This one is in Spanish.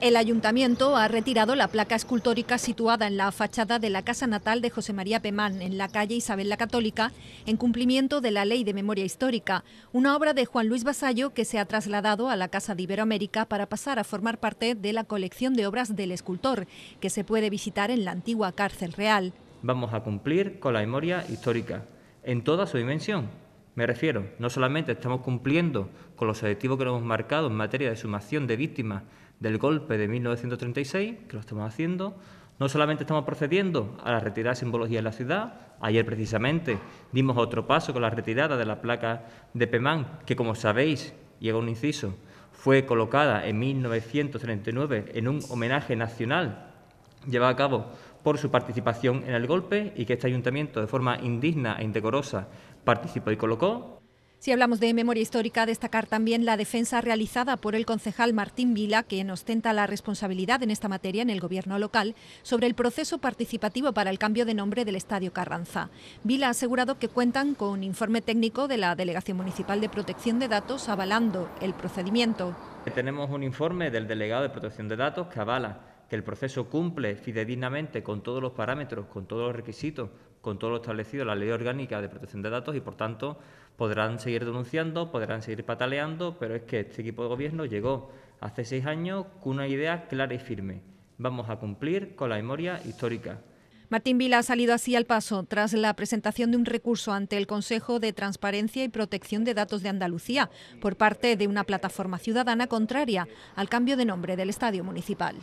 El ayuntamiento ha retirado la placa escultórica situada en la fachada de la casa natal de José María Pemán, en la calle Isabel la Católica, en cumplimiento de la Ley de Memoria Histórica, una obra de Juan Luis Basallo que se ha trasladado a la Casa de Iberoamérica para pasar a formar parte de la colección de obras del escultor, que se puede visitar en la antigua cárcel real. Vamos a cumplir con la memoria histórica, en toda su dimensión, me refiero, no solamente estamos cumpliendo con los objetivos que hemos marcado en materia de sumación de víctimas del golpe de 1936, que lo estamos haciendo. No solamente estamos procediendo a la retirada de simbología en la ciudad, ayer precisamente dimos otro paso con la retirada de la placa de Pemán, que como sabéis, llega un inciso, fue colocada en 1939 en un homenaje nacional llevado a cabo por su participación en el golpe y que este ayuntamiento de forma indigna e indecorosa participó y colocó. Si hablamos de memoria histórica, destacar también la defensa realizada por el concejal Martín Vila, quien ostenta la responsabilidad en esta materia en el gobierno local, sobre el proceso participativo para el cambio de nombre del Estadio Carranza. Vila ha asegurado que cuentan con un informe técnico de la Delegación Municipal de Protección de Datos avalando el procedimiento. Tenemos un informe del delegado de Protección de Datos que avala que el proceso cumple fidedignamente con todos los parámetros, con todos los requisitos, con todo lo establecido en la Ley Orgánica de Protección de Datos y, por tanto, podrán seguir denunciando, podrán seguir pataleando, pero es que este equipo de gobierno llegó hace seis años con una idea clara y firme. Vamos a cumplir con la memoria histórica. Martín Vila ha salido así al paso tras la presentación de un recurso ante el Consejo de Transparencia y Protección de Datos de Andalucía por parte de una plataforma ciudadana contraria al cambio de nombre del estadio municipal.